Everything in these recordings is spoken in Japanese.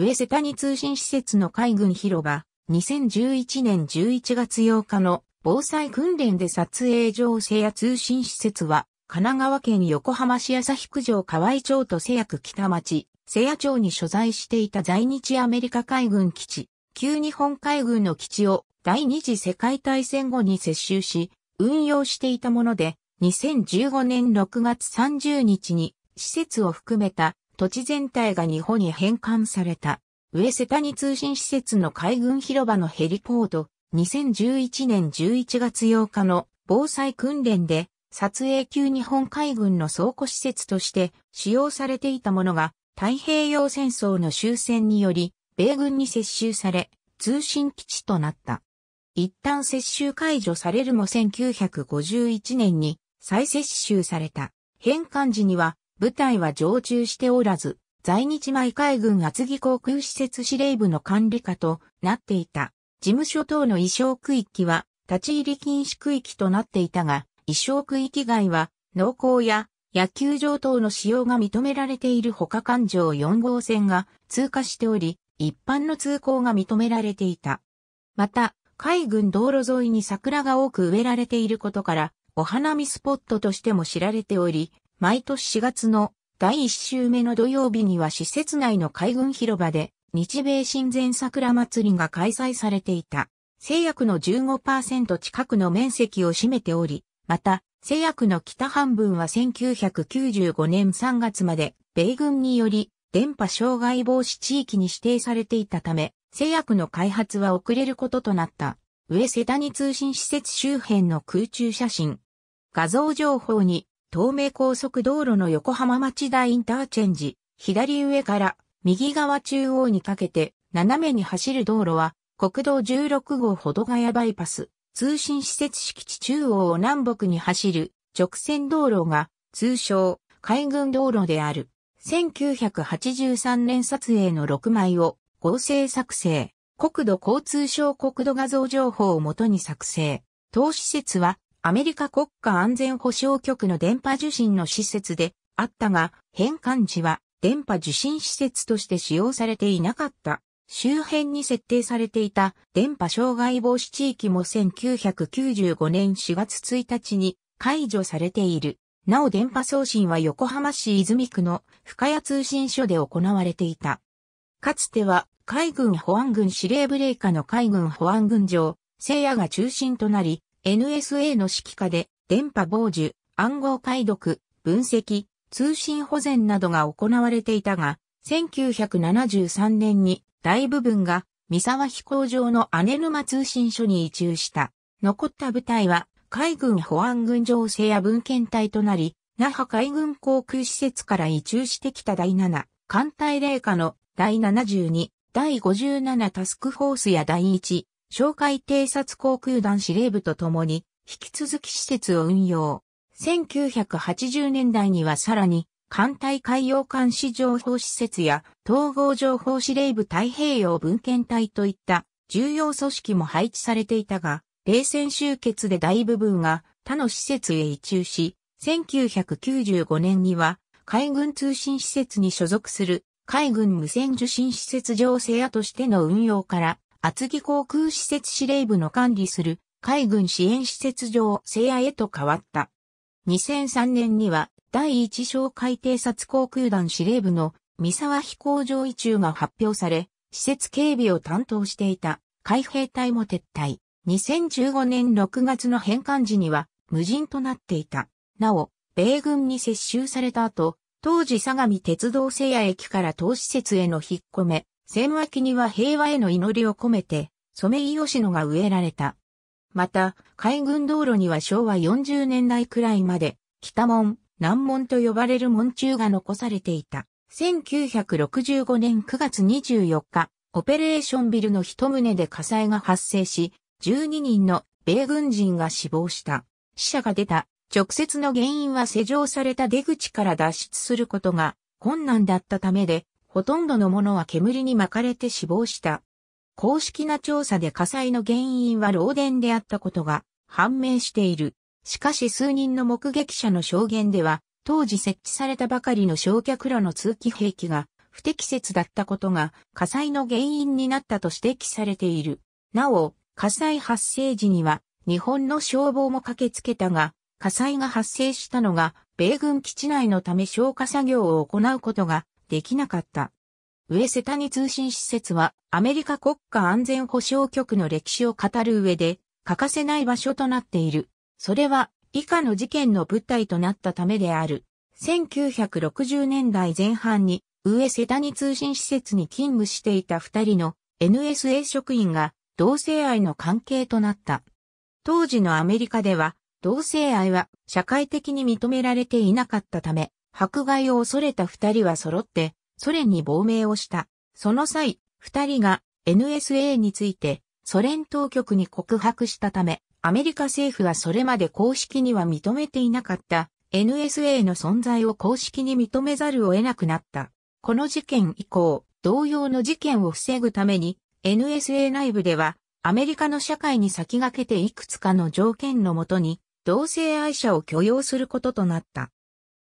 上瀬谷通信施設の海軍広場、2011年11月8日の防災訓練で撮影上瀬谷通信施設は、神奈川県横浜市旭区城河合町と瀬谷区北町、瀬谷町に所在していた在日アメリカ海軍基地、旧日本海軍の基地を第二次世界大戦後に接収し、運用していたもので、2015年6月30日に施設を含めた土地全体が日本に返還された。上瀬谷通信施設の海軍広場のヘリポート、2011年11月8日の防災訓練で、撮影級日本海軍の倉庫施設として使用されていたものが、太平洋戦争の終戦により、米軍に接収され、通信基地となった。一旦接収解除されるも1951年に再接収された。返還時には部隊は常駐しておらず、在日米海軍厚木航空施設司令部の管理下となっていた。事務所等の衣装区域は立ち入り禁止区域となっていたが、衣装区域外は農耕や野球場等の使用が認められている他環状4号線が通過しており、一般の通行が認められていた。また、海軍道路沿いに桜が多く植えられていることから、お花見スポットとしても知られており、毎年4月の第1週目の土曜日には施設内の海軍広場で日米親善桜祭りが開催されていた。製薬の15%近くの面積を占めており、また、製薬の北半分は1995年3月まで米軍により電波障害防止地域に指定されていたため、製薬の開発は遅れることとなった。上瀬谷通信施設周辺の空中写真。画像情報に東名高速道路の横浜町田インターチェンジ、左上から右側中央にかけて斜めに走る道路は国道16号ほどがやバイパス、通信施設敷地中央を南北に走る直線道路が通称海軍道路である。1983年撮影の6枚を合成作成。国土交通省国土画像情報をもとに作成。当施設はアメリカ国家安全保障局の電波受信の施設であったが、返還時は電波受信施設として使用されていなかった。周辺に設定されていた電波障害防止地域も1995年4月1日に解除されている。なお電波送信は横浜市泉区の深谷通信所で行われていた。かつては海軍保安軍司令部令下の海軍保安軍上、聖夜が中心となり、NSA の指揮下で電波傍受、暗号解読、分析、通信保全などが行われていたが、1973年に大部分が三沢飛行場の姉沼通信所に移駐した。残った部隊は海軍保安軍情勢や文献隊となり、那覇海軍航空施設から移駐してきた第7、艦隊霊下の第72、第57タスクフォースや第1、哨戒偵察航空団司令部とともに、引き続き施設を運用。1980年代にはさらに、艦隊海洋監視情報施設や統合情報司令部太平洋文献隊といった重要組織も配置されていたが、冷戦終結で大部分が他の施設へ移駐し、1995年には海軍通信施設に所属する海軍無線受信施設情勢屋としての運用から厚木航空施設司令部の管理する海軍支援施設上聖夜へと変わった。2003年には第一小海偵察航空団司令部の三沢飛行場移中が発表され、施設警備を担当していた海兵隊も撤退。2015年6月の返還時には無人となっていた。なお、米軍に接収された後、当時相模鉄道聖夜駅から当施設への引っ込め、千脇には平和への祈りを込めて、ソメイヨシノが植えられた。また、海軍道路には昭和40年代くらいまで、北門、南門と呼ばれる門中が残されていた。1965年9月24日、オペレーションビルの一棟で火災が発生し、12人の米軍人が死亡した。死者が出た。直接の原因は施錠された出口から脱出することが困難だったためで、ほとんどのものは煙に巻かれて死亡した。公式な調査で火災の原因は漏電であったことが判明している。しかし数人の目撃者の証言では、当時設置されたばかりの焼却炉の通気兵器が不適切だったことが火災の原因になったと指摘されている。なお、火災発生時には日本の消防も駆けつけたが、火災が発生したのが米軍基地内のため消火作業を行うことができなかった。上瀬谷通信施設はアメリカ国家安全保障局の歴史を語る上で欠かせない場所となっている。それは以下の事件の舞台となったためである。1960年代前半に上瀬谷通信施設に勤務していた二人の NSA 職員が同性愛の関係となった。当時のアメリカでは同性愛は社会的に認められていなかったため、迫害を恐れた二人は揃って、ソ連に亡命をした。その際、二人が NSA についてソ連当局に告白したため、アメリカ政府はそれまで公式には認めていなかった NSA の存在を公式に認めざるを得なくなった。この事件以降、同様の事件を防ぐために、NSA 内部では、アメリカの社会に先駆けていくつかの条件のもとに、同性愛者を許容することとなった。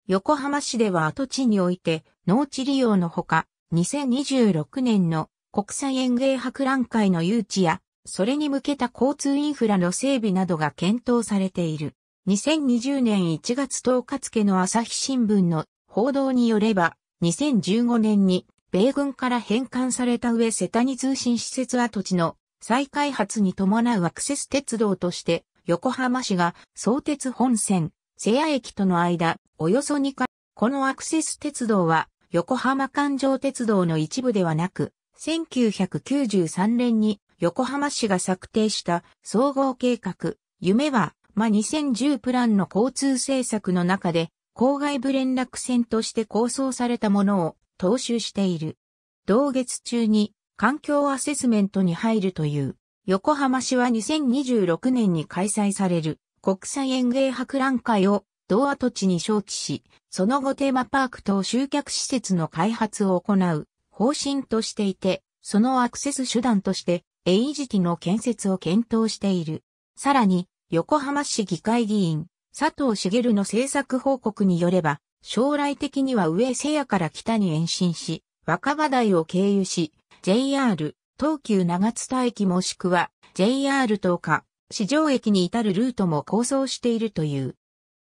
横浜市では跡地において農地利用のほか、2026年の国際園芸博覧会の誘致や、それに向けた交通インフラの整備などが検討されている。2020年1月10日付の朝日新聞の報道によれば、2015年に米軍から返還された上瀬谷通信施設跡地の再開発に伴うアクセス鉄道として、横浜市が相鉄本線、瀬谷駅との間、およそ2回、このアクセス鉄道は、横浜環状鉄道の一部ではなく、1993年に横浜市が策定した総合計画、夢は、ま2010プランの交通政策の中で、郊外部連絡船として構想されたものを踏襲している。同月中に環境アセスメントに入るという、横浜市は2026年に開催される国際園芸博覧会を同跡地に招致し、その後テーマパーク等集客施設の開発を行う方針としていて、そのアクセス手段としてエイジティの建設を検討している。さらに、横浜市議会議員、佐藤茂の政策報告によれば、将来的には上瀬谷から北に延伸し、若葉台を経由し、JR、東急長津田駅もしくは JR 東下、市場駅に至るルートも構想しているという。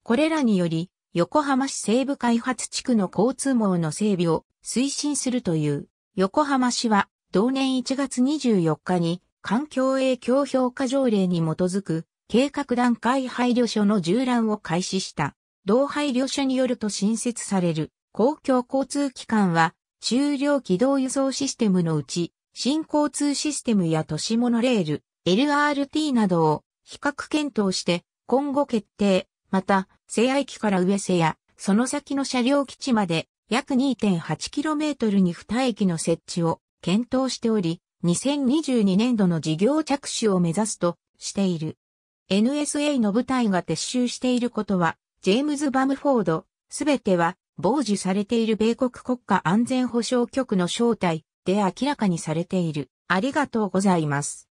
これらにより、横浜市西部開発地区の交通網の整備を推進するという。横浜市は、同年1月24日に、環境影響評価条例に基づく、計画段階配慮所の縦覧を開始した。同配慮所によると新設される公共交通機関は、終了軌道輸送システムのうち、新交通システムや都市モノレール、LRT などを比較検討して今後決定、また、西愛機から上瀬や、その先の車両基地まで約 2.8km に2駅の設置を検討しており、2022年度の事業着手を目指すとしている。NSA の部隊が撤収していることは、ジェームズ・バムフォード、すべては、傍受されている米国国家安全保障局の正体で明らかにされている。ありがとうございます。